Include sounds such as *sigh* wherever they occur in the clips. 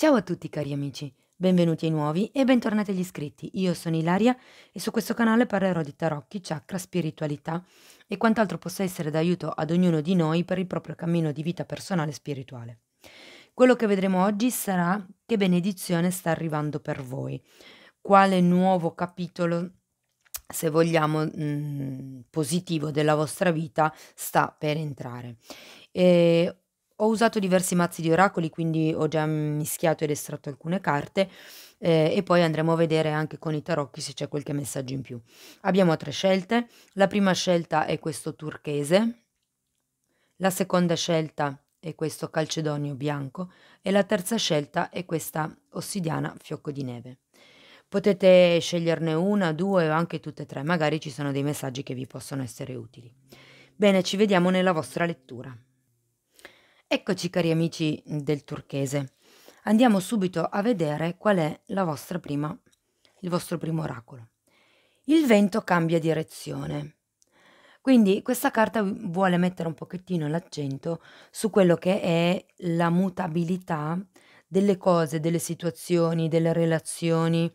Ciao a tutti cari amici, benvenuti ai nuovi e bentornati agli iscritti. Io sono Ilaria e su questo canale parlerò di tarocchi, chakra, spiritualità e quant'altro possa essere d'aiuto ad ognuno di noi per il proprio cammino di vita personale e spirituale. Quello che vedremo oggi sarà che benedizione sta arrivando per voi, quale nuovo capitolo se vogliamo, mh, mm, positivo della vostra vita sta per entrare. E ho usato diversi mazzi di oracoli, quindi ho già mischiato ed estratto alcune carte eh, e poi andremo a vedere anche con i tarocchi se c'è qualche messaggio in più. Abbiamo tre scelte. La prima scelta è questo turchese, la seconda scelta è questo calcedonio bianco e la terza scelta è questa ossidiana fiocco di neve. Potete sceglierne una, due o anche tutte e tre, magari ci sono dei messaggi che vi possono essere utili. Bene, ci vediamo nella vostra lettura. Eccoci cari amici del turchese, andiamo subito a vedere qual è prima, il vostro primo oracolo. Il vento cambia direzione, quindi questa carta vuole mettere un pochettino l'accento su quello che è la mutabilità delle cose, delle situazioni, delle relazioni,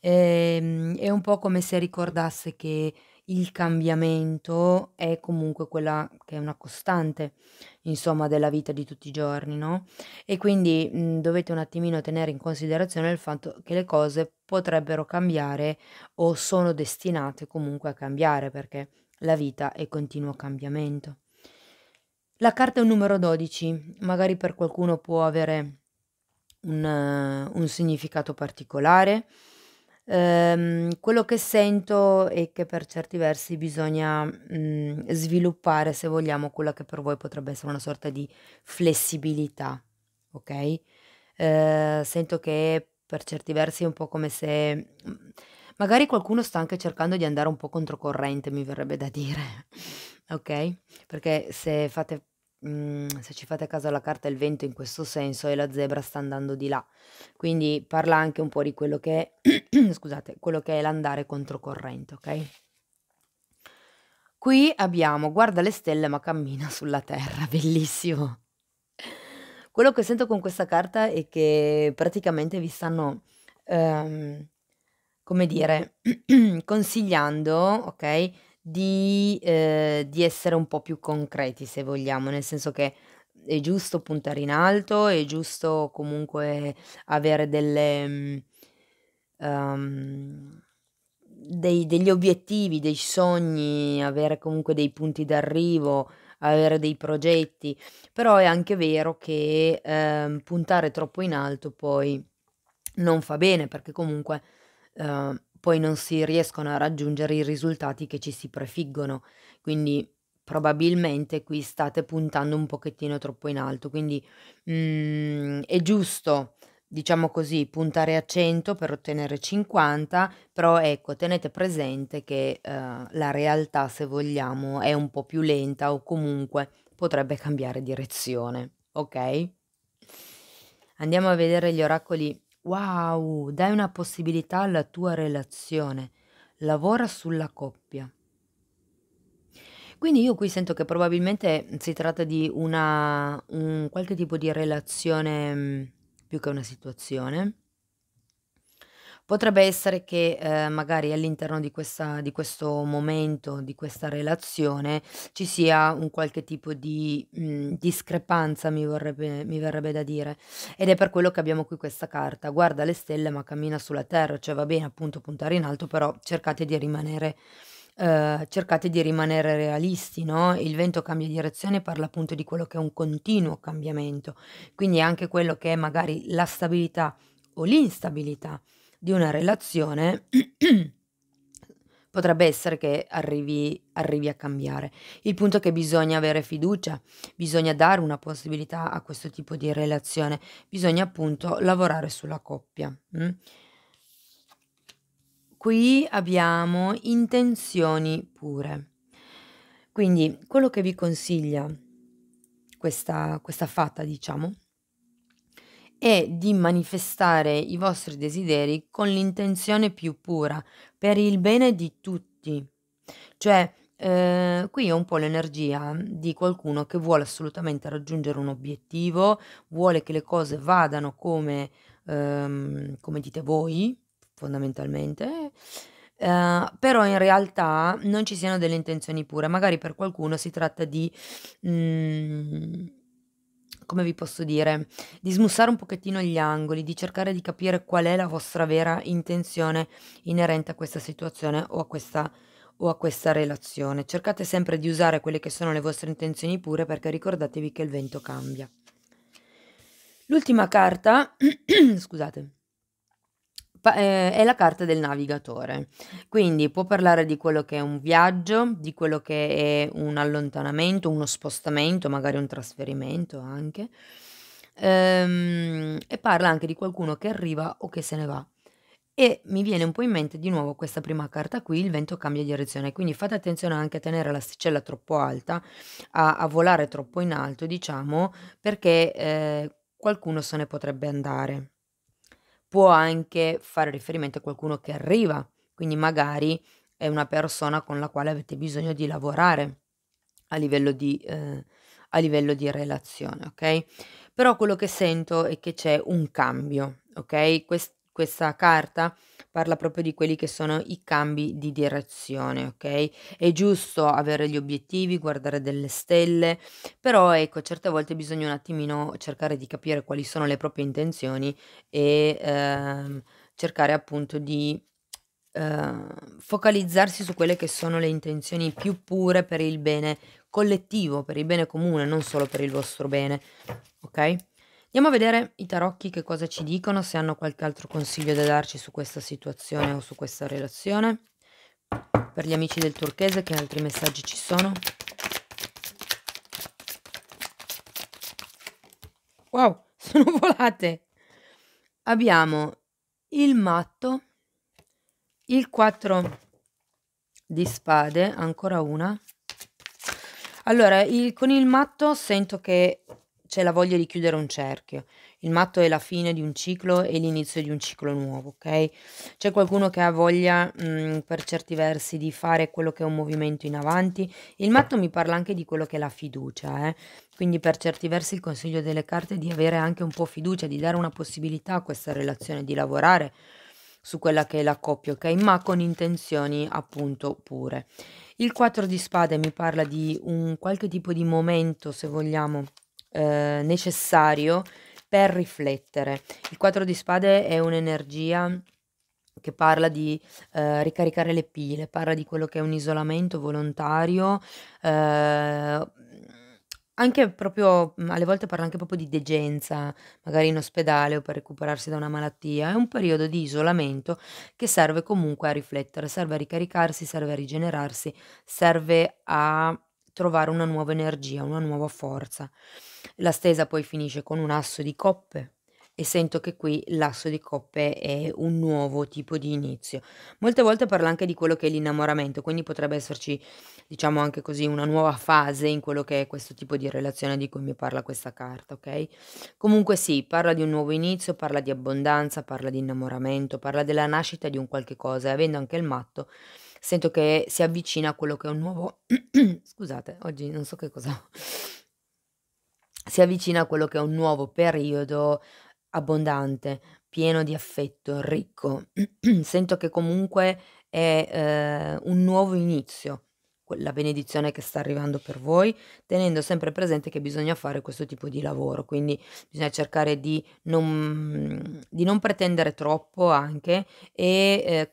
ehm, è un po' come se ricordasse che il cambiamento è comunque quella che è una costante, insomma, della vita di tutti i giorni, no? E quindi mh, mhmm, dovete un attimino tenere in considerazione il fatto che le cose potrebbero cambiare o sono destinate comunque a cambiare perché la vita è continuo cambiamento. La carta è un numero 12, magari per qualcuno può avere un, un significato particolare, Ehm, quello che sento è che per certi versi bisogna, mhmm, sviluppare, se vogliamo, quella che per voi potrebbe essere una sorta di flessibilità, ok? ehm, sento che per certi versi è un po' come se, mhmm, magari qualcuno sta anche cercando di andare un po' controcorrente, mi verrebbe da dire, *laughs* ok? perché se fate Mhmm, se ci fate caso alla carta il vento in questo senso e la zebra sta andando di là. Quindi parla anche un po' di quello che è *clears throat* scusate, quello che è l'andare controcorrente, ok? Qui abbiamo guarda le stelle ma cammina *laughs* sulla terra, bellissimo. Quello che sento con questa carta è che praticamente vi stanno, ehm, come dire, *clears throat* consigliando, ok? di, ehm, di essere un po' più concreti se vogliamo, nel senso che è giusto puntare in alto, è giusto comunque avere delle mhmm, ehm, dei degli obiettivi, dei sogni, avere comunque dei punti d'arrivo, avere dei progetti, però è anche vero che, ehm, puntare troppo in alto poi non fa bene perché comunque, uhm poi non si riescono a raggiungere i risultati che ci si prefiggono, quindi probabilmente qui state puntando un pochettino troppo in alto, quindi mm, è giusto diciamo così, puntare a 100 per ottenere 50, però ecco, tenete presente che eh, la realtà, se vogliamo, è un po' più lenta o comunque potrebbe cambiare direzione, ok? Andiamo a vedere gli oracoli Wow, dai una possibilità alla tua relazione, lavora sulla coppia. Quindi io qui sento che probabilmente si tratta di una un qualche tipo di relazione, mm, più che una situazione Potrebbe essere che, ehm, magari all'interno di questa di questo momento, di questa relazione, ci sia un qualche tipo di, mhmm, discrepanza mi vorrebbe mi verrebbe da dire. Ed è per quello che abbiamo qui questa carta: "Guarda le stelle ma cammina sulla terra", cioè va bene appunto puntare in alto, però cercate di rimanere ehm, cercate di rimanere realisti, no, il vento cambia direzione, parla appunto di quello che è un continuo cambiamento. Quindi anche quello che è magari la stabilità o l'instabilità di una relazione, *clears throat* potrebbe essere che arrivi, arrivi, a cambiare. Il punto è che bisogna avere fiducia, bisogna dare una possibilità a questo tipo di relazione, bisogna appunto lavorare sulla coppia. Mm? Qui abbiamo intenzioni pure. Quindi quello che vi consiglia questa, questa fata, diciamo, e di manifestare i vostri desideri con l'intenzione più pura, per il bene di tutti. Cioè, eh, qui è un po' l'energia di qualcuno che vuole assolutamente raggiungere un obiettivo, vuole che le cose vadano come, ehm, come dite voi, fondamentalmente. Eh, però in realtà non ci siano delle intenzioni pure, magari per qualcuno si tratta di mh, mm, come vi posso dire, di smussare un pochettino gli angoli, di cercare di capire qual è la vostra vera intenzione inerente a questa situazione o a questa, o a questa relazione. Cercate sempre di usare quelle che sono le vostre intenzioni pure perché ricordatevi che il vento cambia. L'ultima carta, *clears throat* scusate, eh, è la carta del navigatore, quindi può parlare di quello che è un viaggio, di quello che è un allontanamento, uno spostamento, magari un trasferimento anche, ehm, e parla anche di qualcuno che arriva o che se ne va. E mi viene un po' in mente di nuovo questa prima carta qui, il vento cambia direzione, quindi fate attenzione anche a tenere l'asticella troppo alta, a, a volare troppo in alto, diciamo, perché eh, qualcuno se ne potrebbe andare può anche fare riferimento a qualcuno che arriva, quindi magari è una persona con la quale avete bisogno di lavorare a livello di, eh, a livello di relazione, ok? Però quello che sento è che c'è un cambio, ok? Quest- questa carta parla proprio di quelli che sono i cambi di direzione, ok? È giusto avere gli obiettivi, guardare delle stelle, però ecco, certe volte bisogna un attimino cercare di capire quali sono le proprie intenzioni e ehm, cercare appunto di eh, focalizzarsi su quelle che sono le intenzioni più pure per il bene collettivo, per il bene comune, non solo per il vostro bene, ok? Andiamo a vedere i tarocchi che cosa ci dicono, se hanno qualche altro consiglio da darci su questa situazione o su questa relazione. Per gli amici del turchese che altri messaggi ci sono. Wow, *laughs* sono volate! Abbiamo il matto, il 4 di spade, ancora una. Allora, il, con il matto sento che c'è la voglia di chiudere un cerchio. Il matto è la fine di un ciclo e l'inizio di un ciclo nuovo, ok? C'è qualcuno che ha voglia, mh, mm, per certi versi, di fare quello che è un movimento in avanti. Il matto mi parla anche di quello che è la fiducia, eh? Quindi per certi versi il consiglio delle carte è di avere anche un po' fiducia, di dare una possibilità a questa relazione, di lavorare su quella che è la coppia, ok? Ma con intenzioni appunto pure. Il 4 di spade mi parla di un qualche tipo di momento, se vogliamo, eh, necessario per riflettere. Il quattro di spade è un'energia che parla di eh, ricaricare le pile, parla di quello che è un isolamento volontario, eh, anche proprio, alle volte parla anche proprio di degenza, magari in ospedale o per recuperarsi da una malattia, è un periodo di isolamento che serve comunque a riflettere, serve a ricaricarsi, serve a rigenerarsi, serve a trovare una nuova energia, una nuova forza. La stesa poi finisce con un asso di coppe e sento che qui l'asso di coppe è un nuovo tipo di inizio. Molte volte parla anche di quello che è l'innamoramento, quindi potrebbe esserci, diciamo anche così, una nuova fase in quello che è questo tipo di relazione di cui mi parla questa carta, ok? Comunque sì, parla di un nuovo inizio, parla di abbondanza, parla di innamoramento, parla della nascita di un qualche cosa e avendo anche il matto sento che si avvicina a quello che è un nuovo... *clears throat* Scusate, oggi non so che cosa si avvicina a quello che è un nuovo periodo abbondante, pieno di affetto, ricco. *clears throat* Sento che comunque è eh, un nuovo inizio, la benedizione che sta arrivando per voi, tenendo sempre presente che bisogna fare questo tipo di lavoro, quindi bisogna cercare di non, di non pretendere troppo anche e eh,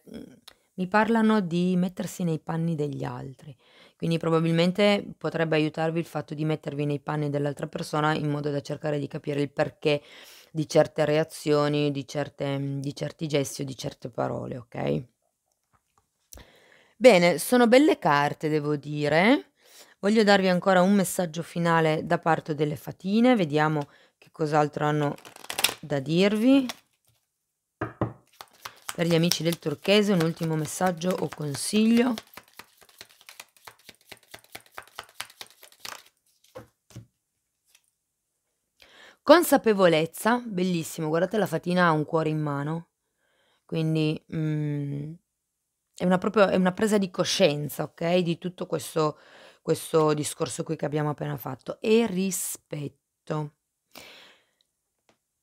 mi parlano di mettersi nei panni degli altri. Quindi probabilmente potrebbe aiutarvi il fatto di mettervi nei panni dell'altra persona in modo da cercare di capire il perché di certe reazioni, di, certe, di certi gesti o di certe parole, ok? Bene, sono belle carte, devo dire. Voglio darvi ancora un messaggio finale da parte delle fatine, vediamo che cos'altro hanno da dirvi. Per gli amici del turchese un ultimo messaggio o consiglio. Consapevolezza, bellissimo, guardate la fatina ha un cuore in mano, quindi mm, è, una proprio, è una presa di coscienza, ok? Di tutto questo, questo discorso qui che abbiamo appena fatto. E rispetto.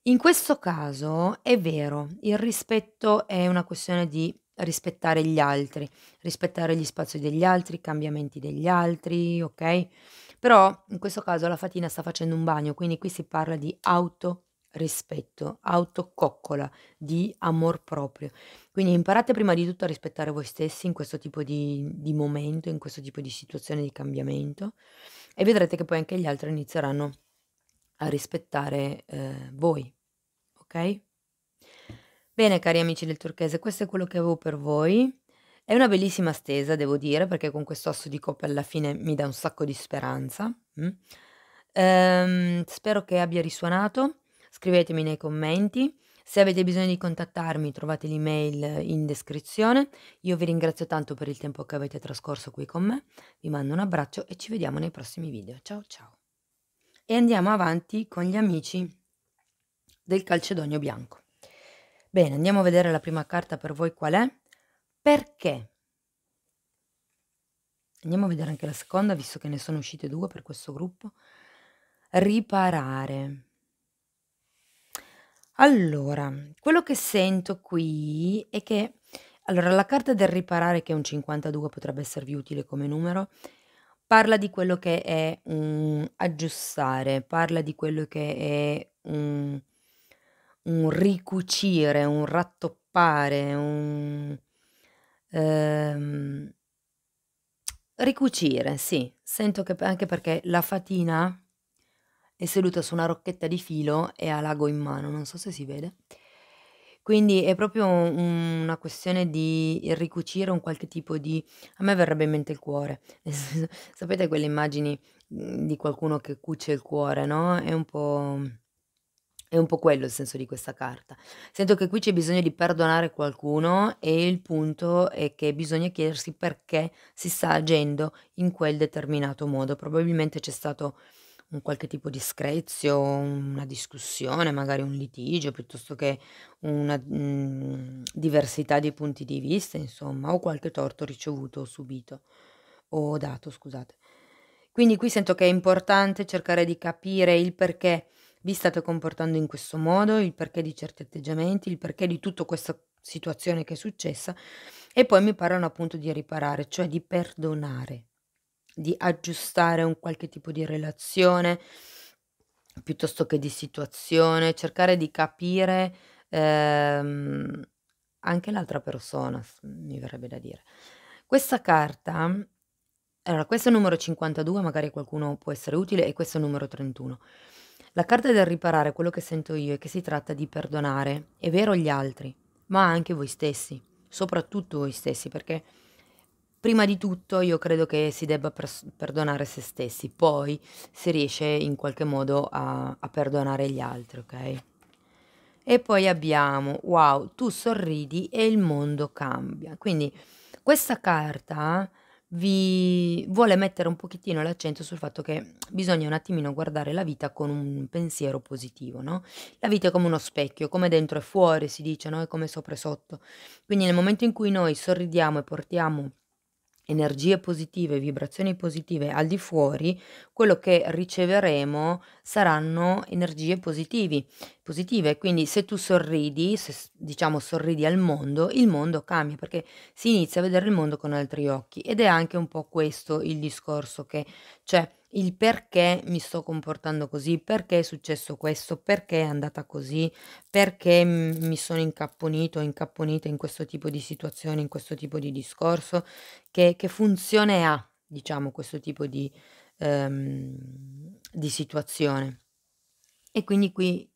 In questo caso è vero, il rispetto è una questione di rispettare gli altri, rispettare gli spazi degli altri, i cambiamenti degli altri, ok? Però in questo caso la fatina sta facendo un bagno, quindi qui si parla di autorispetto, autococcola, di amor proprio. Quindi imparate prima di tutto a rispettare voi stessi in questo tipo di, di momento, in questo tipo di situazione di cambiamento e vedrete che poi anche gli altri inizieranno a rispettare eh, voi, ok? Bene cari amici del turchese, questo è quello che avevo per voi. È una bellissima stesa, devo dire, perché con questo osso di coppe alla fine mi dà un sacco di speranza. Mm. Ehm, spero che abbia risuonato. Scrivetemi nei commenti. Se avete bisogno di contattarmi trovate l'email in descrizione. Io vi ringrazio tanto per il tempo che avete trascorso qui con me, vi mando un abbraccio e ci vediamo nei prossimi video. Ciao ciao! E andiamo avanti con gli amici del calcedonio bianco. Bene, andiamo a vedere la prima carta per voi qual è. Perché? Andiamo a vedere anche la seconda, visto che ne sono uscite due per questo gruppo. Riparare. Allora, quello che sento qui è che... Allora, la carta del riparare, che è un 52, potrebbe esservi utile come numero, parla di quello che è un aggiustare, parla di quello che è un, un ricucire, un rattoppare, un, Ehm, ricucire, sì, sento che anche perché la fatina è seduta su una rocchetta di filo e ha l'ago in mano, non so se si vede. Quindi è proprio un- una questione di ricucire un qualche tipo di a me verrebbe in mente il cuore. *laughs* sapete quelle immagini, mm, di qualcuno che cuce il cuore, no, è un po' È un po' quello il senso di questa carta. Sento che qui c'è bisogno di perdonare qualcuno e il punto è che bisogna chiedersi perché si sta agendo in quel determinato modo. Probabilmente c'è stato un qualche tipo di screzio, una discussione, magari un litigio, piuttosto che una mh, mm, diversità di punti di vista, insomma, o qualche torto ricevuto o subito o dato, scusate. Quindi qui sento che è importante cercare di capire il perché vi state comportando in questo modo, il perché di certi atteggiamenti, il perché di tutta questa situazione che è successa e poi mi parlano appunto di riparare, cioè di perdonare, di aggiustare un qualche tipo di relazione piuttosto che di situazione, cercare di capire ehm, anche l'altra persona, mi verrebbe da dire. Questa carta, allora questo è il numero 52, magari qualcuno può essere utile, e questo è il numero 31. La carta del riparare quello che sento io è che si tratta di perdonare, è vero gli altri, ma anche voi stessi, soprattutto voi stessi, perché prima di tutto io credo che si debba pers- perdonare se stessi, poi si riesce in qualche modo a, a perdonare gli altri, ok? E poi abbiamo, wow, tu sorridi e il mondo cambia. Quindi questa carta vi vuole mettere un pochettino l'accento sul fatto che bisogna un attimino guardare la vita con un pensiero positivo, no? La vita è come uno specchio, come dentro e fuori si dice, no? È come sopra e sotto. Quindi nel momento in cui noi sorridiamo e portiamo energie positive, vibrazioni positive al di fuori, quello che riceveremo saranno energie positivi, positive. Quindi se tu sorridi, se diciamo sorridi al mondo, il mondo cambia perché si inizia a vedere il mondo con altri occhi ed è anche un po' questo il discorso che c'è. Cioè, il perché mi sto comportando così, perché è successo questo, perché è andata così, perché mhmm, mi sono incapponito o incapponita in questo tipo di situazione, in questo tipo di discorso, che, che funzione ha, diciamo, questo tipo di, um, di situazione. E quindi qui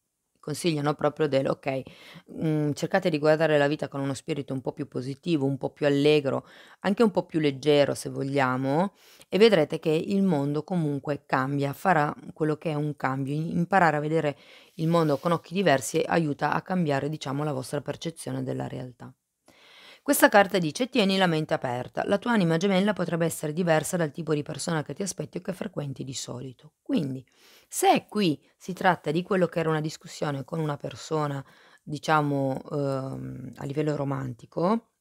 consigliano proprio del ok, mh, mhmm, cercate di guardare la vita con uno spirito un po' più positivo, un po' più allegro, anche un po' più leggero se vogliamo, e vedrete che il mondo comunque cambia, farà quello che è un cambio. Imparare a vedere il mondo con occhi diversi aiuta a cambiare, diciamo, la vostra percezione della realtà. Questa carta dice tieni la mente aperta, la tua anima gemella potrebbe essere diversa dal tipo di persona che ti aspetti o che frequenti di solito. Quindi, se qui si tratta di quello che era una discussione con una persona, diciamo, ehm, a livello romantico,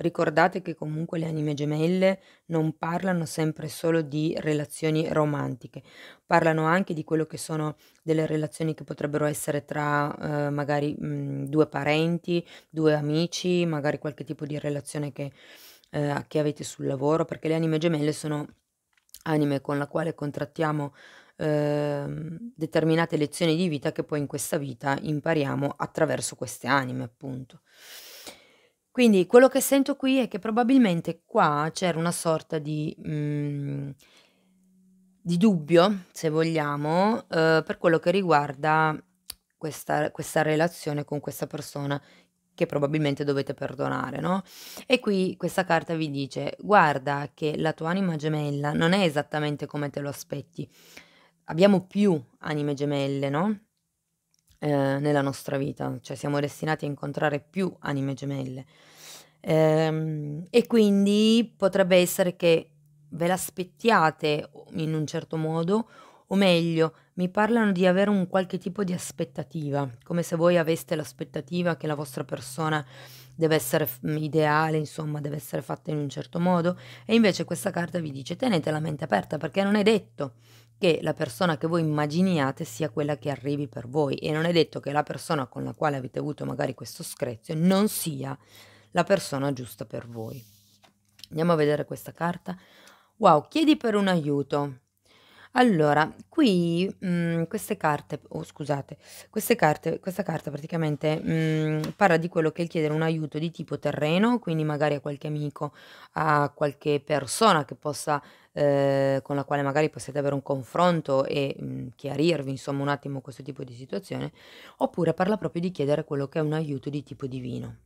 Ricordate che comunque le anime gemelle non parlano sempre solo di relazioni romantiche, parlano anche di quello che sono delle relazioni che potrebbero essere tra eh, magari mh, mm, due parenti, due amici, magari qualche tipo di relazione che, eh, che avete sul lavoro, perché le anime gemelle sono anime con la quale contrattiamo ehm, determinate lezioni di vita che poi in questa vita impariamo attraverso queste anime, appunto. Quindi quello che sento qui è che probabilmente qua c'era una sorta di, mh, mm, di dubbio, se vogliamo, eh, per quello che riguarda questa, questa relazione con questa persona che probabilmente dovete perdonare, no? E qui questa carta vi dice, guarda che la tua anima gemella non è esattamente come te lo aspetti. Abbiamo più anime gemelle, no? eh, nella nostra vita, cioè siamo destinati a incontrare più anime gemelle. Ehm, e quindi potrebbe essere che ve l'aspettiate in un certo modo, o meglio, mi parlano di avere un qualche tipo di aspettativa, come se voi aveste l'aspettativa che la vostra persona deve essere ideale, insomma, deve essere fatta in un certo modo, e invece questa carta vi dice tenete la mente aperta perché non è detto che la persona che voi immaginiate sia quella che arrivi per voi e non è detto che la persona con la quale avete avuto magari questo screzio non sia la persona giusta per voi. Andiamo a vedere questa carta. Wow, chiedi per un aiuto. Allora, qui, mhmm, queste carte oh scusate, queste carte questa carta praticamente, mhmm, parla di quello che è il chiedere un aiuto di tipo terreno, quindi magari a qualche amico, a qualche persona che possa ehm, con la quale magari possiate avere un confronto e, mhmm, chiarirvi insomma un attimo questo tipo di situazione, oppure parla proprio di chiedere quello che è un aiuto di tipo divino.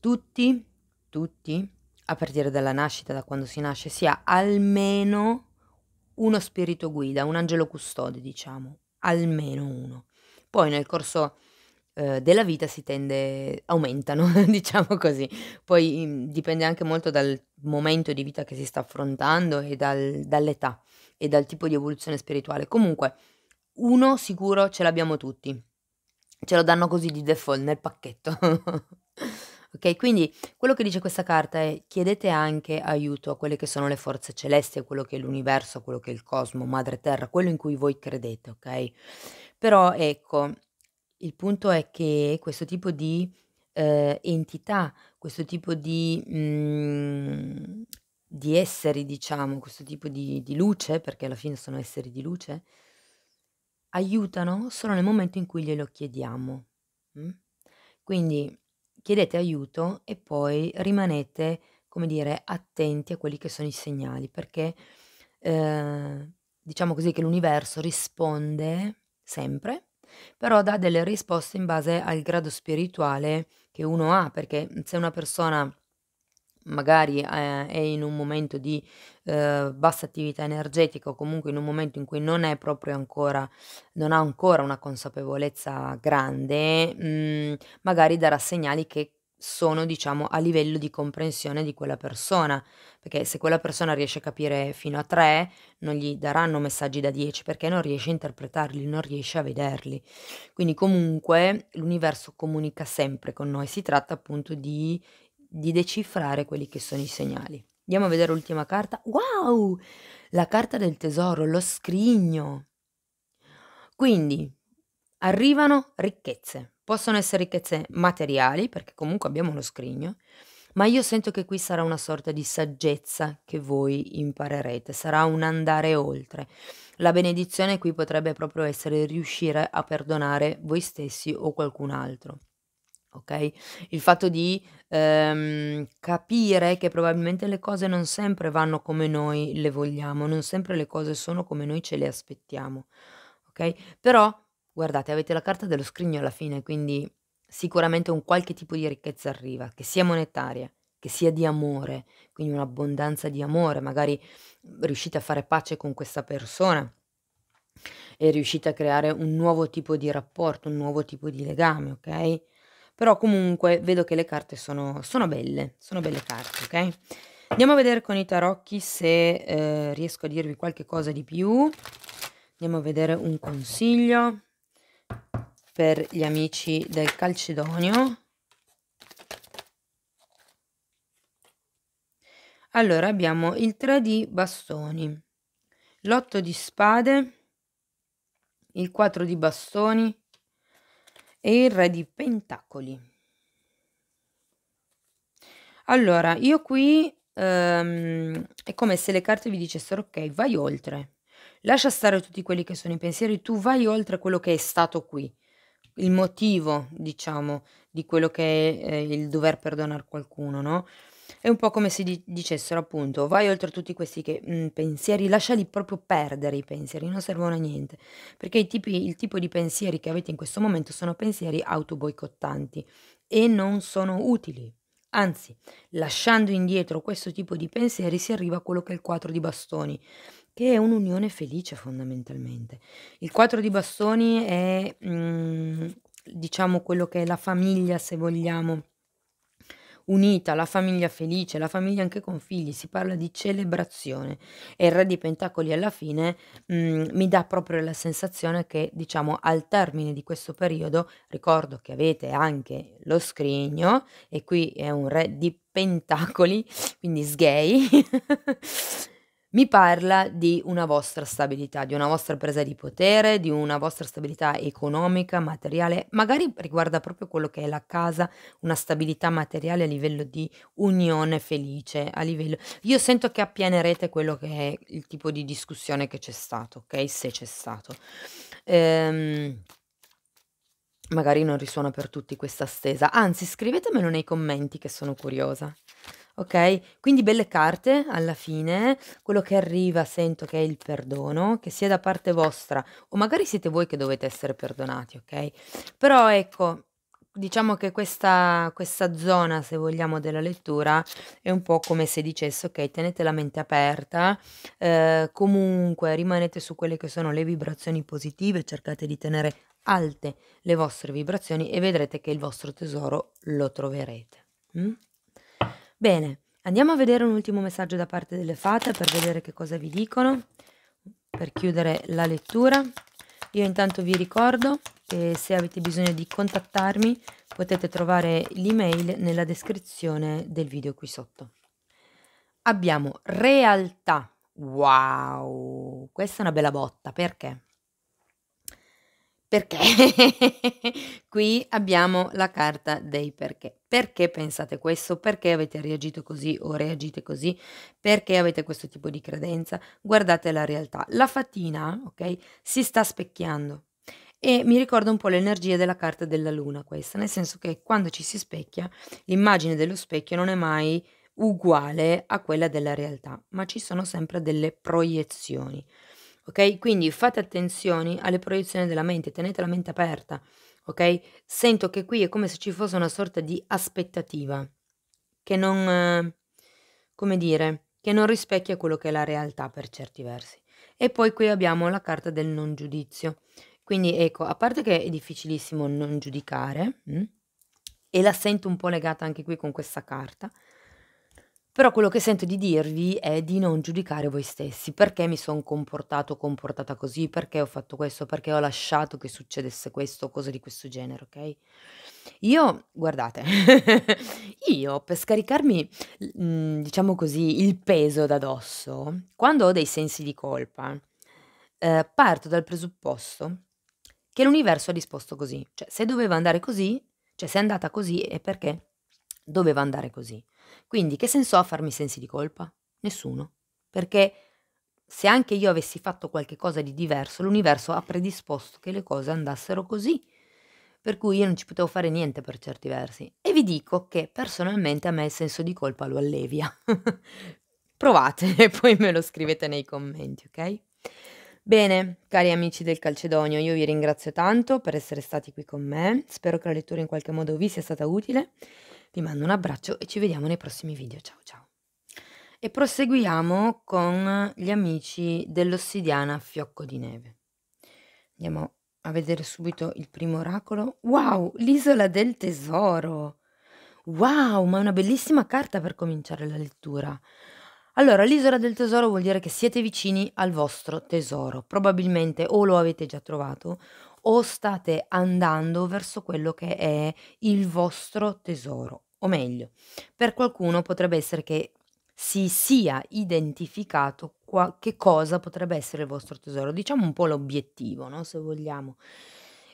Tutti, tutti, a partire dalla nascita, da quando si nasce, si ha almeno uno spirito guida, un angelo custode, diciamo, almeno uno. Poi nel corso eh, della vita si tende, aumentano, *laughs* diciamo così. Poi mm, dipende anche molto dal momento di vita che si sta affrontando e dal, dall'età e dal tipo di evoluzione spirituale. Comunque, uno sicuro ce l'abbiamo tutti. Ce lo danno così di default nel pacchetto. *laughs* Okay, quindi quello che dice questa carta è chiedete anche aiuto a quelle che sono le forze celesti, a quello che è l'universo, a quello che è il cosmo, madre terra, quello in cui voi credete, ok? Però ecco, il punto è che questo tipo di eh, entità, questo tipo di, mh, mm, di, esseri, diciamo, questo tipo di, di luce, perché alla fine sono esseri di luce, aiutano solo nel momento in cui glielo chiediamo. Mh? Mm? Quindi chiedete aiuto e poi rimanete, come dire, attenti a quelli che sono i segnali, perché eh, diciamo così che l'universo risponde sempre, però dà delle risposte in base al grado spirituale che uno ha, perché se una persona magari eh, è in un momento di eh, bassa attività energetica o comunque in un momento in cui non è proprio ancora, non ha ancora una consapevolezza grande, mh, mm, magari darà segnali che sono diciamo a livello di comprensione di quella persona perché se quella persona riesce a capire fino a 3 non gli daranno messaggi da 10 perché non riesce a interpretarli non riesce a vederli quindi comunque l'universo comunica sempre con noi si tratta appunto di di decifrare quelli che sono i segnali. Andiamo a vedere l'ultima carta. Wow! La carta del tesoro, lo scrigno. Quindi arrivano ricchezze. Possono essere ricchezze materiali, perché comunque abbiamo lo scrigno, ma io sento che qui sarà una sorta di saggezza che voi imparerete, sarà un andare oltre. La benedizione qui potrebbe proprio essere riuscire a perdonare voi stessi o qualcun altro ok? Il fatto di ehm, capire che probabilmente le cose non sempre vanno come noi le vogliamo, non sempre le cose sono come noi ce le aspettiamo, ok? Però, guardate, avete la carta dello scrigno alla fine, quindi sicuramente un qualche tipo di ricchezza arriva, che sia monetaria, che sia di amore, quindi un'abbondanza di amore, magari riuscite a fare pace con questa persona e riuscite a creare un nuovo tipo di rapporto, un nuovo tipo di legame, ok? però comunque vedo che le carte sono, sono belle, sono belle carte, ok? Andiamo a vedere con i tarocchi se eh, riesco a dirvi qualche cosa di più. Andiamo a vedere un consiglio per gli amici del Calcedonio. Allora abbiamo il 3 di bastoni, l'8 di spade, il 4 di bastoni, e il re di Pentacoli. Allora, io qui ehm, è come se le carte vi dicessero ok, vai oltre. Lascia stare tutti quelli che sono i pensieri, tu vai oltre quello che è stato qui. Il motivo, diciamo, di quello che è eh, il dover perdonare qualcuno, no? È un po' come se dicessero appunto, vai oltre tutti questi che, mh, mhmm, pensieri, lasciali proprio perdere i pensieri, non servono a niente, perché i tipi, il tipo di pensieri che avete in questo momento sono pensieri autoboicottanti e non sono utili. Anzi, lasciando indietro questo tipo di pensieri si arriva a quello che è il quadro di bastoni, che è un'unione felice fondamentalmente. Il quadro di bastoni è, mh, mhmm, diciamo, quello che è la famiglia, se vogliamo unita, la famiglia felice, la famiglia anche con figli, si parla di celebrazione e il Re di Pentacoli alla fine mh, mm, mi dà proprio la sensazione che diciamo al termine di questo periodo, ricordo che avete anche lo scrigno e qui è un Re di Pentacoli, quindi sgay. *laughs* mi parla di una vostra stabilità, di una vostra presa di potere, di una vostra stabilità economica, materiale, magari riguarda proprio quello che è la casa, una stabilità materiale a livello di unione felice, a livello... Io sento che appianerete quello che è il tipo di discussione che c'è stato, ok? Se c'è stato. Ehm magari non risuona per tutti questa stesa. Anzi, scrivetemelo nei commenti che sono curiosa ok? Quindi belle carte alla fine, quello che arriva sento che è il perdono, che sia da parte vostra o magari siete voi che dovete essere perdonati, ok? Però ecco, diciamo che questa, questa, zona, se vogliamo, della lettura è un po' come se dicesse, ok, tenete la mente aperta, eh, comunque rimanete su quelle che sono le vibrazioni positive, cercate di tenere alte le vostre vibrazioni e vedrete che il vostro tesoro lo troverete. Mm? Bene, andiamo a vedere un ultimo messaggio da parte delle fate per vedere che cosa vi dicono, per chiudere la lettura. Io intanto vi ricordo che se avete bisogno di contattarmi potete trovare l'email nella descrizione del video qui sotto. Abbiamo realtà. Wow, questa è una bella botta, perché? Perché? *laughs* Qui abbiamo la carta dei perché. Perché pensate questo? Perché avete reagito così o reagite così? Perché avete questo tipo di credenza? Guardate la realtà. La fatina, ok? Si sta specchiando. E mi ricorda un po' l'energia della carta della luna questa, nel senso che quando ci si specchia, l'immagine dello specchio non è mai uguale a quella della realtà, ma ci sono sempre delle proiezioni ok? Quindi fate attenzione alle proiezioni della mente, tenete la mente aperta, ok? Sento che qui è come se ci fosse una sorta di aspettativa che non, eh, come dire, che non rispecchia quello che è la realtà per certi versi. E poi qui abbiamo la carta del non giudizio. Quindi ecco, a parte che è difficilissimo non giudicare, mh, mm, e la sento un po' legata anche qui con questa carta, però quello che sento di dirvi è di non giudicare voi stessi, perché mi sono comportato o comportata così, perché ho fatto questo, perché ho lasciato che succedesse questo, cose di questo genere, ok? Io, guardate, *laughs* io per scaricarmi, mm, diciamo così, il peso da dosso, quando ho dei sensi di colpa, eh, parto dal presupposto che l'universo ha disposto così. Cioè, se doveva andare così, cioè se è andata così è perché Doveva andare così. Quindi che senso ha farmi sensi di colpa? Nessuno. Perché se anche io avessi fatto qualcosa di diverso, l'universo ha predisposto che le cose andassero così. Per cui io non ci potevo fare niente per certi versi. E vi dico che personalmente a me il senso di colpa lo allevia. *laughs* Provate e poi me lo scrivete nei commenti, ok? Bene, cari amici del Calcedonio, io vi ringrazio tanto per essere stati qui con me. Spero che la lettura in qualche modo vi sia stata utile. Ti mando un abbraccio e ci vediamo nei prossimi video. Ciao ciao. E proseguiamo con gli amici dell'ossidiana Fiocco di Neve. Andiamo a vedere subito il primo oracolo. Wow, l'isola del tesoro! Wow, ma è una bellissima carta per cominciare la lettura. Allora, l'isola del tesoro vuol dire che siete vicini al vostro tesoro. Probabilmente o lo avete già trovato o state andando verso quello che è il vostro tesoro. O meglio, per qualcuno potrebbe essere che si sia identificato qua, che cosa potrebbe essere il vostro tesoro, diciamo un po' l'obiettivo, no? se vogliamo.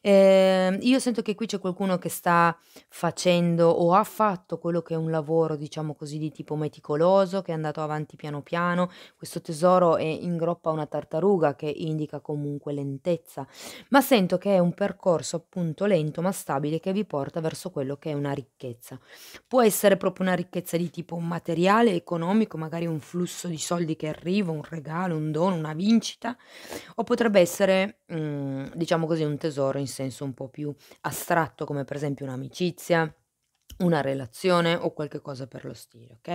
Eh, io sento che qui c'è qualcuno che sta facendo o ha fatto quello che è un lavoro, diciamo così, di tipo meticoloso, che è andato avanti piano piano. Questo tesoro è in groppa a una tartaruga che indica comunque lentezza, ma sento che è un percorso appunto lento ma stabile che vi porta verso quello che è una ricchezza. Può essere proprio una ricchezza di tipo materiale, economico, magari un flusso di soldi che arriva, un regalo, un dono, una vincita, o potrebbe essere, mm, diciamo così, un tesoro in senso un po' più astratto, come per esempio un'amicizia, una relazione o qualche cosa per lo stile, ok?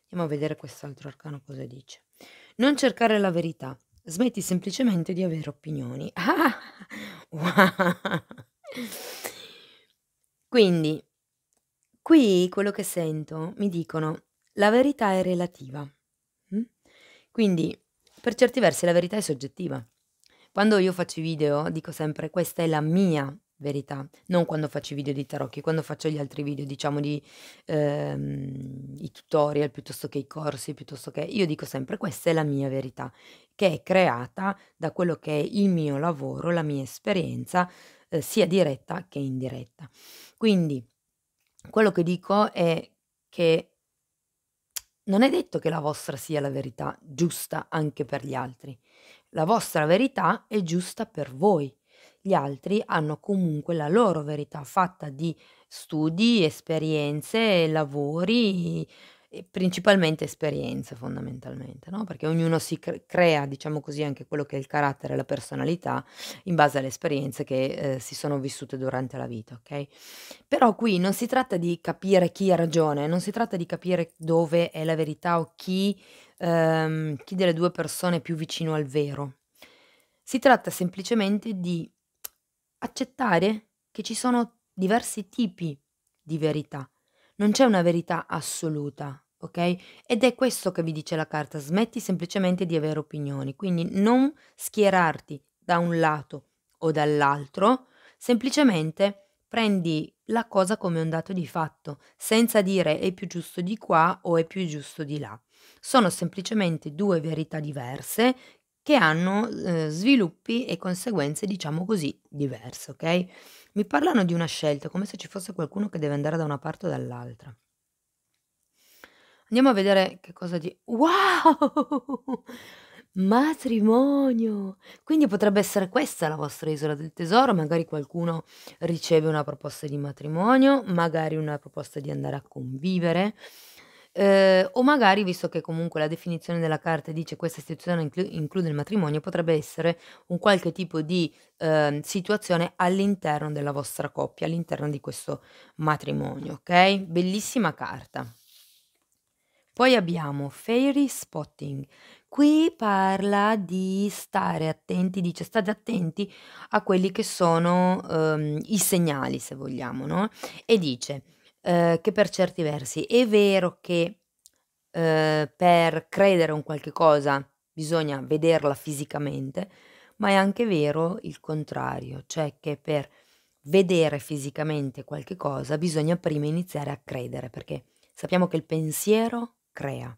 Andiamo a vedere quest'altro arcano cosa dice. Non cercare la verità, smetti semplicemente di avere opinioni. Ah! *laughs* Wow. Quindi, qui quello che sento mi dicono la verità è relativa. Mm? Quindi, per certi versi, la verità è soggettiva. Quando io faccio video dico sempre questa è la mia verità, non quando faccio video di tarocchi, quando faccio gli altri video, diciamo di ehm, i tutorial piuttosto che i corsi, piuttosto che io dico sempre questa è la mia verità, che è creata da quello che è il mio lavoro, la mia esperienza, eh, sia diretta che indiretta. Quindi quello che dico è che non è detto che la vostra sia la verità giusta anche per gli altri. La vostra verità è giusta per voi. Gli altri hanno comunque la loro verità fatta di studi, esperienze, lavori, principalmente esperienze fondamentalmente, no? perché ognuno si crea, diciamo così, anche quello che è il carattere, e la personalità, in base alle esperienze che eh, si sono vissute durante la vita, ok? Però qui non si tratta di capire chi ha ragione, non si tratta di capire dove è la verità o chi ehm, chi delle due persone è più vicino al vero. Si tratta semplicemente di accettare che ci sono diversi tipi di verità. Non c'è una verità assoluta, ok? Ed è questo che vi dice la carta, smetti semplicemente di avere opinioni, quindi non schierarti da un lato o dall'altro, semplicemente prendi la cosa come un dato di fatto, senza dire è più giusto di qua o è più giusto di là. Sono semplicemente due verità diverse che hanno eh, sviluppi e conseguenze, diciamo così, diverse, ok? Mi parlano di una scelta, come se ci fosse qualcuno che deve andare da una parte o dall'altra. Andiamo a vedere che cosa di... Wow! *laughs* Matrimonio! Quindi potrebbe essere questa la vostra isola del tesoro, magari qualcuno riceve una proposta di matrimonio, magari una proposta di andare a convivere, eh, o magari, visto che comunque la definizione della carta dice questa istituzione inclu- include il matrimonio, potrebbe essere un qualche tipo di eh, situazione all'interno della vostra coppia, all'interno di questo matrimonio, ok? Bellissima carta. Poi abbiamo Fairy Spotting. Qui parla di stare attenti, dice state attenti a quelli che sono ehm, i segnali, se vogliamo, no? E dice eh, che per certi versi è vero che eh, per credere un qualche cosa bisogna vederla fisicamente, ma è anche vero il contrario, cioè che per vedere fisicamente qualche cosa bisogna prima iniziare a credere, perché sappiamo che il pensiero crea,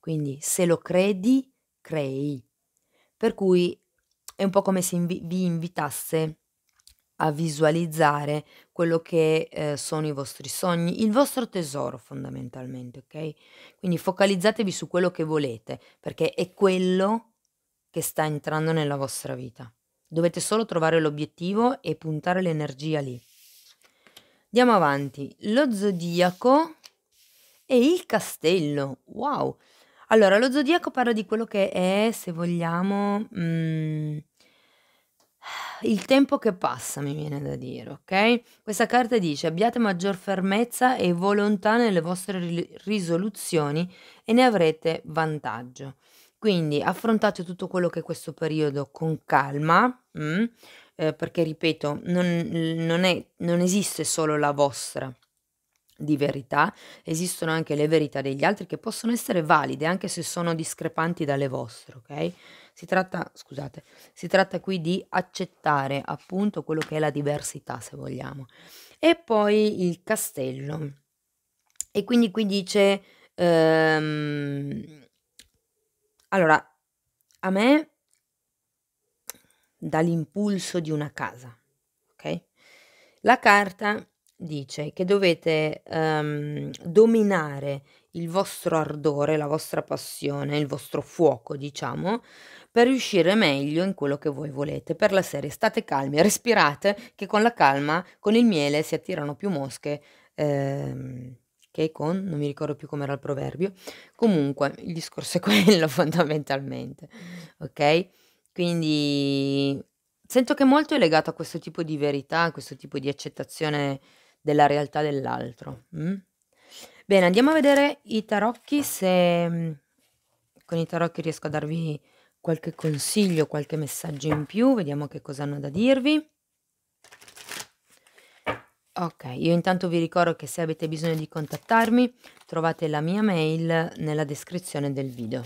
quindi se lo credi, crei. Per cui è un po' come se vi invitasse a visualizzare quello che, ehm, sono i vostri sogni, il vostro tesoro fondamentalmente, ok? quindi focalizzatevi su quello che volete, perché è quello che sta entrando nella vostra vita. Dovete solo trovare l'obiettivo e puntare l'energia lì. Andiamo avanti. Lo zodiaco e il castello. Wow! Allora, lo zodiaco parla di quello che è, se vogliamo, mh, mm, il tempo che passa, mi viene da dire, ok? Questa carta dice abbiate maggior fermezza e volontà nelle vostre risoluzioni e ne avrete vantaggio. Quindi affrontate tutto quello che è questo periodo con calma, mm, eh, perché ripeto, non, non, è, non esiste solo la vostra di verità, esistono anche le verità degli altri che possono essere valide anche se sono discrepanti dalle vostre, ok? Si tratta, scusate, si tratta qui di accettare appunto quello che è la diversità, se vogliamo. E poi il castello. E quindi qui dice... Ehm, allora, a me dà l'impulso di una casa, ok? La carta dice che dovete um, dominare il vostro ardore, la vostra passione, il vostro fuoco, diciamo, per riuscire meglio in quello che voi volete. Per la serie state calmi, respirate, che con la calma, con il miele si attirano più mosche. Ehm, che con, non mi ricordo più com'era il proverbio. Comunque, il discorso è *laughs* quello fondamentalmente. Ok? Quindi sento che molto è legato a questo tipo di verità, a questo tipo di accettazione della realtà dell'altro. Mm? Bene, andiamo a vedere i tarocchi se mm, con i tarocchi riesco a darvi qualche consiglio, qualche messaggio in più, vediamo che cosa hanno da dirvi. Ok, io intanto vi ricordo che se avete bisogno di contattarmi trovate la mia mail nella descrizione del video.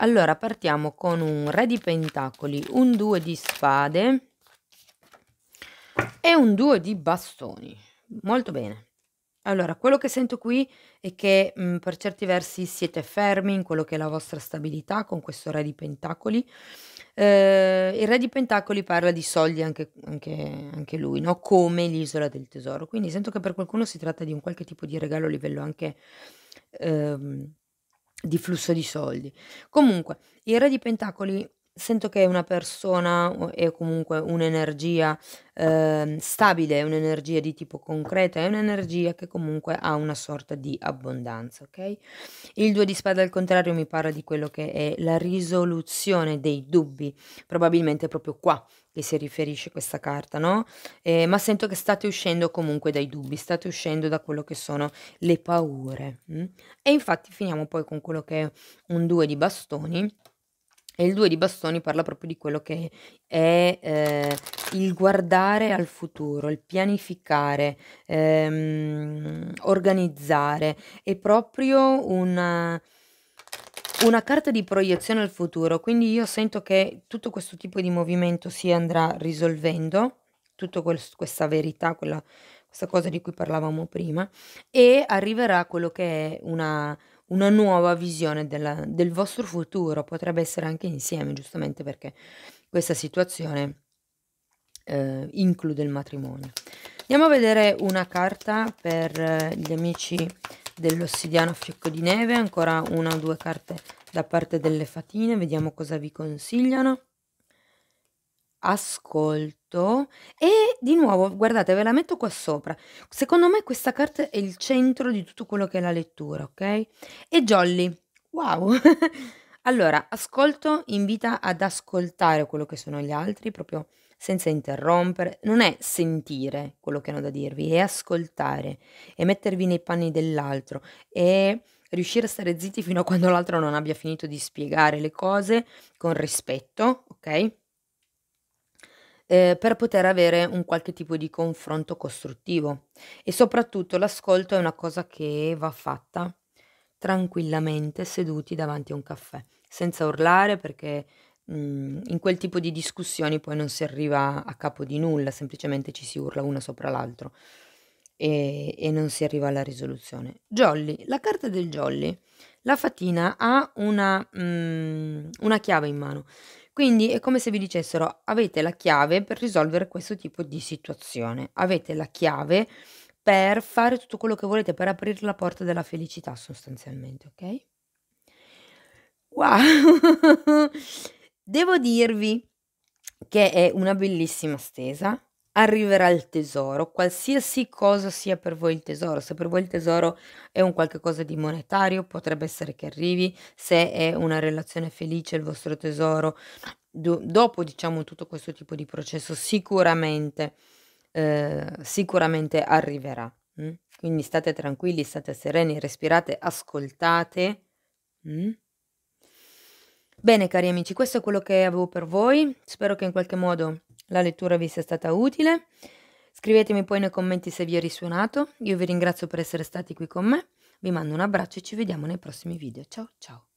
Allora, partiamo con un re di pentacoli, un due di spade e un due di bastoni. Molto bene. Allora, quello che sento qui è che mh, mhmm, per certi versi siete fermi in quello che è la vostra stabilità con questo Re di Pentacoli. Eh, il Re di Pentacoli parla di soldi anche, anche- anche lui, no? come l'isola del tesoro. Quindi sento che per qualcuno si tratta di un qualche tipo di regalo a livello anche ehm, di flusso di soldi. Comunque, il Re di Pentacoli sento che una persona è comunque un'energia ehm, stabile, è un'energia di tipo concreta, è un'energia che comunque ha una sorta di abbondanza, ok? Il 2 di spada al contrario mi parla di quello che è la risoluzione dei dubbi, probabilmente è proprio qua che si riferisce questa carta, no? Eh, ma sento che state uscendo comunque dai dubbi, state uscendo da quello che sono le paure. Mh? Mm? E infatti finiamo poi con quello che è un 2 di bastoni e il 2 di bastoni parla proprio di quello che è eh, il guardare al futuro, il pianificare, ehm, organizzare, è proprio una, una carta di proiezione al futuro. Quindi io sento che tutto questo tipo di movimento si andrà risolvendo, tutta questa verità, quella, questa cosa di cui parlavamo prima, e arriverà quello che è una una nuova visione della, del vostro futuro, potrebbe essere anche insieme, giustamente perché questa situazione eh, include il matrimonio. Andiamo a vedere una carta per eh, gli amici dell'ossidiano fiocco di neve, ancora una o due carte da parte delle fatine, vediamo cosa vi consigliano ascolto e di nuovo, guardate, ve la metto qua sopra. Secondo me questa carta è il centro di tutto quello che è la lettura, ok? E Jolly, wow! *laughs* allora, ascolto invita ad ascoltare quello che sono gli altri, proprio senza interrompere. Non è sentire quello che hanno da dirvi, è ascoltare, e mettervi nei panni dell'altro, e riuscire a stare zitti fino a quando l'altro non abbia finito di spiegare le cose con rispetto, ok? eh, per poter avere un qualche tipo di confronto costruttivo e soprattutto l'ascolto è una cosa che va fatta tranquillamente seduti davanti a un caffè, senza urlare perché mh, mm, in quel tipo di discussioni poi non si arriva a capo di nulla, semplicemente ci si urla uno sopra l'altro e, e non si arriva alla risoluzione. Jolly, la carta del Jolly, la fatina ha una, mh, mm, una chiave in mano, quindi è come se vi dicessero avete la chiave per risolvere questo tipo di situazione, avete la chiave per fare tutto quello che volete, per aprire la porta della felicità sostanzialmente, ok? Wow! *laughs* Devo dirvi che è una bellissima stesa, arriverà il tesoro, qualsiasi cosa sia per voi il tesoro. Se per voi il tesoro è un qualche cosa di monetario, potrebbe essere che arrivi, se è una relazione felice il vostro tesoro, do, dopo diciamo tutto questo tipo di processo, sicuramente, eh, sicuramente arriverà. Mh? Mm? Quindi state tranquilli, state sereni, respirate, ascoltate. Mh? Mm? Bene cari amici, questo è quello che avevo per voi, spero che in qualche modo la lettura vi sia stata utile. Scrivetemi poi nei commenti se vi è risuonato. Io vi ringrazio per essere stati qui con me. Vi mando un abbraccio e ci vediamo nei prossimi video. Ciao ciao!